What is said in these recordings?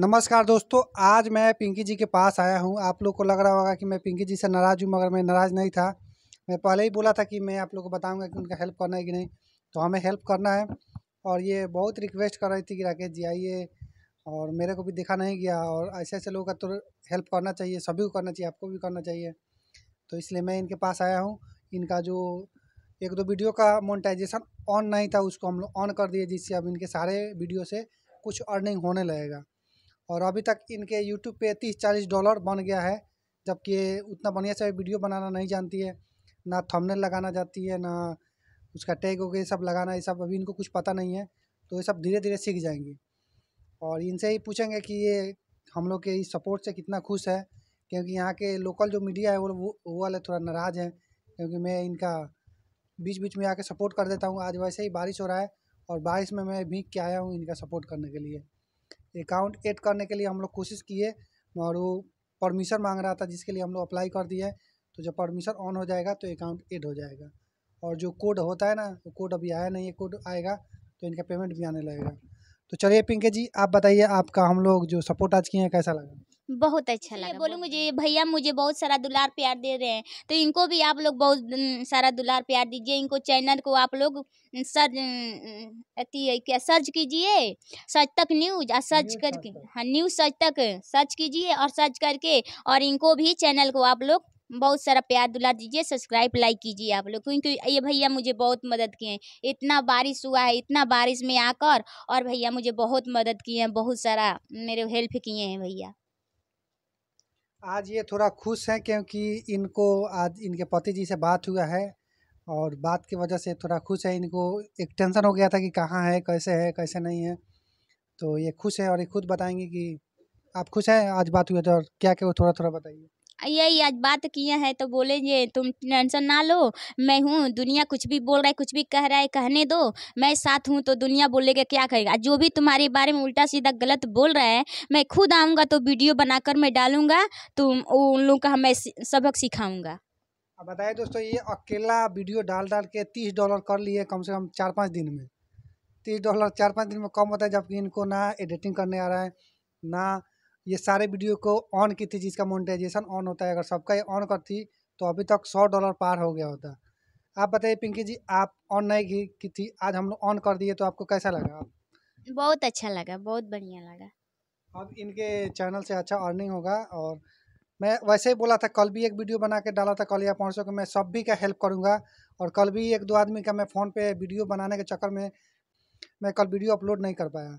नमस्कार दोस्तों आज मैं पिंकी जी के पास आया हूँ आप लोग को लग रहा होगा कि मैं पिंकी जी से नाराज़ हूँ मगर मैं नाराज़ नहीं था मैं पहले ही बोला था कि मैं आप लोग को बताऊंगा कि उनका हेल्प करना है कि नहीं तो हमें हेल्प करना है और ये बहुत रिक्वेस्ट कर रही थी कि राकेश जी आइए और मेरे को भी देखा नहीं गया और ऐसे ऐसे लोगों का तो हेल्प करना चाहिए सभी को करना चाहिए आपको भी करना चाहिए तो इसलिए मैं इनके पास आया हूँ इनका जो एक दो वीडियो का मोनिटाइजेशन ऑन नहीं था उसको हम लोग ऑन कर दिए जिससे अब इनके सारे वीडियो से कुछ अर्निंग होने लगेगा और अभी तक इनके यूट्यूब पे तीस चालीस डॉलर बन गया है जबकि ये उतना बढ़िया से वीडियो बनाना नहीं जानती है ना थंबनेल लगाना जाती है ना उसका टैग वगैरह सब लगाना ये सब अभी इनको कुछ पता नहीं है तो ये सब धीरे धीरे सीख जाएंगी और इनसे ही पूछेंगे कि ये हम लोग के इस सपोर्ट से कितना खुश है क्योंकि यहाँ के लोकल जो मीडिया है वो वो वाले थोड़ा नाराज़ हैं क्योंकि मैं इनका बीच बीच में आके सपोर्ट कर देता हूँ आज वैसे ही बारिश हो रहा है और बारिश में मैं भीग के आया हूँ इनका सपोर्ट करने के लिए अकाउंट ऐड करने के लिए हम लोग कोशिश किए और वो परमिशन मांग रहा था जिसके लिए हम लोग अप्लाई कर दिए तो जब परमिशन ऑन हो जाएगा तो अकाउंट ऐड हो जाएगा और जो कोड होता है ना वो कोड अभी आया नहीं है कोड आएगा तो इनका पेमेंट भी आने लगेगा तो चलिए पिंके जी आप बताइए आपका हम लोग जो सपोर्ट आज किए हैं कैसा लगा बहुत अच्छा लगा बोलूँगी मुझे भैया मुझे बहुत सारा दुलार प्यार दे रहे हैं तो इनको भी आप लोग बहुत सारा दुलार प्यार दीजिए इनको चैनल को आप लोग सर्च अति क्या सर्च कीजिए सच तक न्यूज और सर्च करके हाँ न्यूज सच तक सर्च कीजिए और सर्च करके और इनको भी चैनल को आप लोग बहुत सारा प्यार दुला दीजिए सब्सक्राइब लाइक कीजिए आप लोग क्योंकि ये भैया मुझे बहुत मदद किए हैं इतना बारिश हुआ है इतना बारिश में आकर और भैया मुझे बहुत मदद किए हैं बहुत सारा मेरे हेल्प किए हैं भैया आज ये थोड़ा खुश हैं क्योंकि इनको आज इनके पति जी से बात हुआ है और बात की वजह से थोड़ा खुश है इनको एक टेंशन हो गया था कि कहाँ है कैसे है कैसे नहीं है तो ये खुश है और ये खुद बताएंगे कि आप खुश हैं आज बात हुई तो और क्या क्या वो थोड़ा थोड़ा बताइए यही आज बात किए हैं तो बोलेंगे तुम टेंशन ना लो मैं हूँ दुनिया कुछ भी बोल रहा है कुछ भी कह रहा है कहने दो मैं साथ हूँ तो दुनिया बोलेगा क्या कहेगा जो भी तुम्हारे बारे में उल्टा सीधा गलत बोल रहा है मैं खुद आऊँगा तो वीडियो बनाकर मैं डालूँगा तुम तो उन लोगों का मैं सबक सिखाऊँगा बताइए दोस्तों ये अकेला वीडियो डाल डाल के तीस डॉलर कर लिए कम से कम चार पाँच दिन में तीस डॉलर चार पाँच दिन में कम होता है जबकि इनको ना एडिटिंग करने आ रहा है ना ये सारे वीडियो को ऑन की थी जिसका मोनिटाइजेशन ऑन होता है अगर सबका ये ऑन करती तो अभी तक सौ डॉलर पार हो गया होता आप बताइए पिंकी जी आप ऑन नहीं की थी आज हम लोग ऑन कर दिए तो आपको कैसा लगा बहुत अच्छा लगा बहुत बढ़िया लगा अब इनके चैनल से अच्छा अर्निंग होगा और मैं वैसे ही बोला था कल भी एक वीडियो बना के डाला था कल या परसों को मैं सब भी का हेल्प करूँगा और कल भी एक दो आदमी का मैं फ़ोन पे वीडियो बनाने के चक्कर में मैं कल वीडियो अपलोड नहीं कर पाया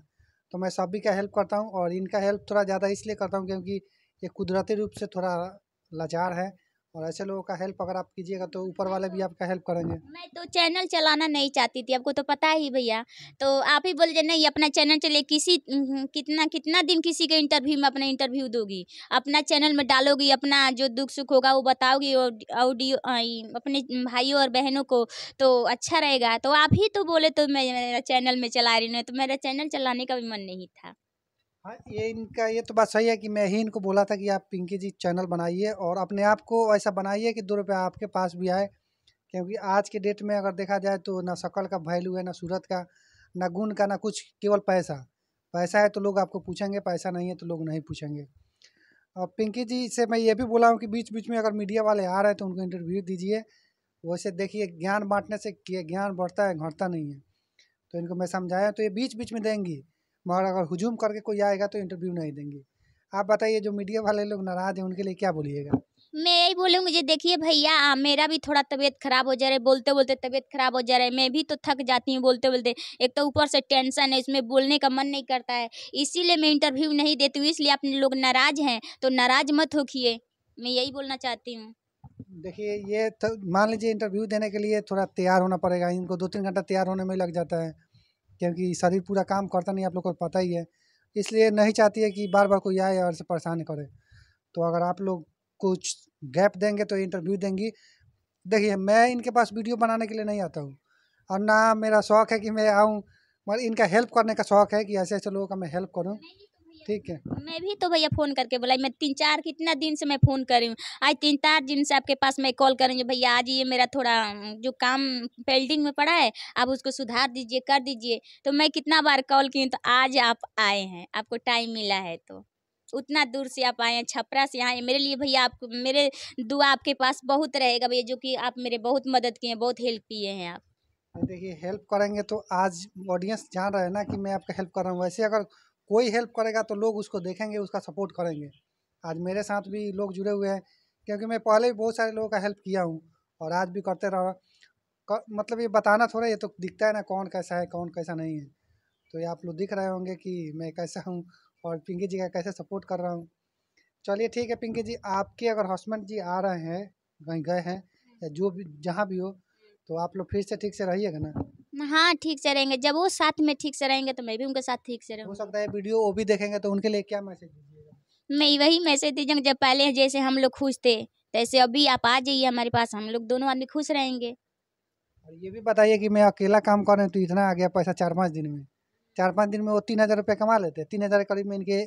तो मैं सभी का हेल्प करता हूँ और इनका हेल्प थोड़ा ज़्यादा इसलिए करता हूँ क्योंकि ये कुदरती रूप से थोड़ा लाचार है और ऐसे लोगों का हेल्प अगर आप कीजिएगा तो ऊपर वाले भी आपका हेल्प करेंगे मैं तो चैनल चलाना नहीं चाहती थी आपको तो पता ही भैया तो आप ही बोले नहीं अपना चैनल चले किसी हम्म, कितना कितना दिन किसी के इंटरव्यू में अपना इंटरव्यू दोगी अपना चैनल में डालोगी अपना जो दुख सुख होगा वो बताओगी ऑडियो अपने भाइयों और बहनों को तो अच्छा रहेगा तो आप ही तो बोले तो मैं मेरा चैनल में चला रही हूँ तो मेरा चैनल चलाने का भी मन नहीं था हाँ ये इनका ये तो बात सही है कि मैं ही इनको बोला था कि आप पिंकी जी चैनल बनाइए और अपने आप को ऐसा बनाइए कि दो रुपया आपके पास भी आए क्योंकि आज के डेट में अगर देखा जाए तो ना शकल का वैल्यू है ना सूरत का ना गुण का ना कुछ केवल पैसा पैसा है तो लोग आपको पूछेंगे पैसा नहीं है तो लोग नहीं पूछेंगे और पिंकी जी से मैं ये भी बोला हूँ कि बीच बीच में अगर मीडिया वाले आ रहे हैं तो उनको इंटरव्यू दीजिए वैसे देखिए ज्ञान बांटने से ज्ञान बढ़ता है घटता नहीं है तो इनको मैं समझाया तो ये बीच बीच में देंगी मगर अगर हुजूम करके कोई आएगा तो इंटरव्यू नहीं देंगे आप बताइए जो मीडिया वाले लोग नाराज हैं उनके लिए क्या बोलिएगा मैं यही बोलूँ मुझे देखिए भैया मेरा भी थोड़ा तबीयत खराब हो जा रहा है बोलते बोलते तबीयत खराब हो जा रहा है मैं भी तो थक जाती हूँ बोलते बोलते एक तो ऊपर से टेंशन है इसमें बोलने का मन नहीं करता है इसीलिए मैं इंटरव्यू नहीं देती हूँ इसलिए आप लोग नाराज हैं तो नाराज मत होखिए मैं यही बोलना चाहती हूँ देखिए ये तो मान लीजिए इंटरव्यू देने के लिए थोड़ा तैयार होना पड़ेगा इनको दो तीन घंटा तैयार होने में लग जाता है क्योंकि शरीर पूरा काम करता नहीं आप लोग को पता ही है इसलिए नहीं चाहती है कि बार बार कोई आए और परेशान करे तो अगर आप लोग कुछ गैप देंगे तो इंटरव्यू देंगी देखिए मैं इनके पास वीडियो बनाने के लिए नहीं आता हूँ और ना मेरा शौक़ है कि मैं आऊँ मगर इनका हेल्प करने का शौक़ है कि ऐसे ऐसे लोगों का मैं हेल्प करूँ ठीक है मैं भी तो भैया फ़ोन करके बोला मैं तीन चार कितना दिन से मैं फ़ोन कर रही हूँ आज तीन चार दिन से आपके पास मैं कॉल कर रही हूँ भैया आज ये मेरा थोड़ा जो काम पेल्डिंग में पड़ा है आप उसको सुधार दीजिए कर दीजिए तो मैं कितना बार कॉल की तो आज आप आए हैं आपको टाइम मिला है तो उतना दूर से आप आए हैं छपरा से आए मेरे लिए भैया आप मेरे दुआ आपके पास बहुत रहेगा भैया जो कि आप मेरे बहुत मदद किए हैं बहुत हेल्प किए हैं आप देखिए हेल्प करेंगे तो आज ऑडियंस जान रहे हैं ना कि मैं आपका हेल्प कर रहा हूँ वैसे अगर कोई हेल्प करेगा तो लोग उसको देखेंगे उसका सपोर्ट करेंगे आज मेरे साथ भी लोग जुड़े हुए हैं क्योंकि मैं पहले भी बहुत सारे लोगों का हेल्प किया हूँ और आज भी करते रहा मतलब ये बताना थोड़ा ये तो दिखता है ना कौन कैसा है कौन कैसा नहीं है तो ये आप लोग दिख रहे होंगे कि मैं कैसा हूँ और पिंकी जी का कैसे सपोर्ट कर रहा हूँ चलिए ठीक है पिंकी जी आपके अगर हस्बैंड जी आ रहे हैं कहीं गए हैं या जो भी जहाँ भी हो तो आप लोग फिर से ठीक से रहिएगा ना हाँ ठीक से रहेंगे जब वो साथ में ठीक से रहेंगे तो मैं भी उनके साथ ठीक से हो सकता है वीडियो वो भी देखेंगे तो उनके लिए क्या मैसेज मैं वही मैसेज दीजिए जब पहले जैसे हम लोग खुश थे तैसे अभी आप आ जाइए हमारे पास हम लोग दोनों आदमी खुश रहेंगे और ये भी बताइए कि मैं अकेला काम कर रहे तो इतना आ गया पैसा चार पाँच दिन में चार पाँच दिन में वो तीन हज़ार रुपये कमा लेते हैं तीन हज़ार करीब में इनके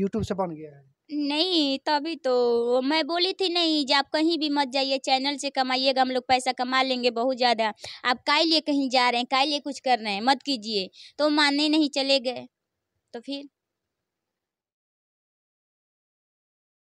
यूट्यूब से बन गया है नहीं तभी तो मैं बोली थी नहीं जब आप कहीं भी मत जाइए चैनल से कमाइएगा हम लोग पैसा कमा लेंगे बहुत ज़्यादा आप काय लिए कहीं जा रहे हैं काय लिए कुछ कर रहे हैं मत कीजिए तो मानने नहीं चले गए तो फिर